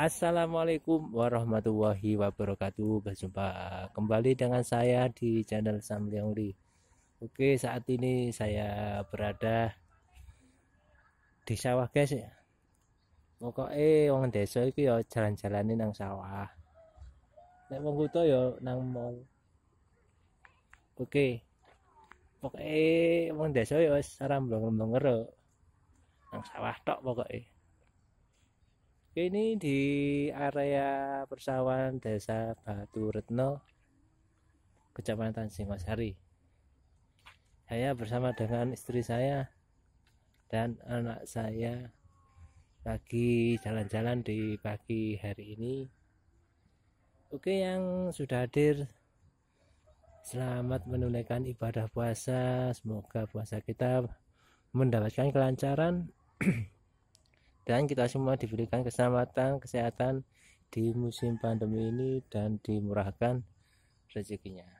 Assalamualaikum warahmatullahi wabarakatuh. Berjumpa kembali dengan saya di channel Sam Li. Oke, saat ini saya berada di sawah, guys. Ya. Pokoknya, wong desa yuk ya jalan jalanin nang sawah. Nek wong kutha ya nang mall. Oke. Pokoke wong desa ya wis belum ramblang nang sawah tok pokoknya. Oke, ini di area persawahan desa Batu Retno kecamatan Singosari saya bersama dengan istri saya dan anak saya lagi jalan-jalan di pagi hari ini oke yang sudah hadir selamat menunaikan ibadah puasa semoga puasa kita mendapatkan kelancaran dan kita semua diberikan keselamatan, kesehatan di musim pandemi ini dan dimurahkan rezekinya.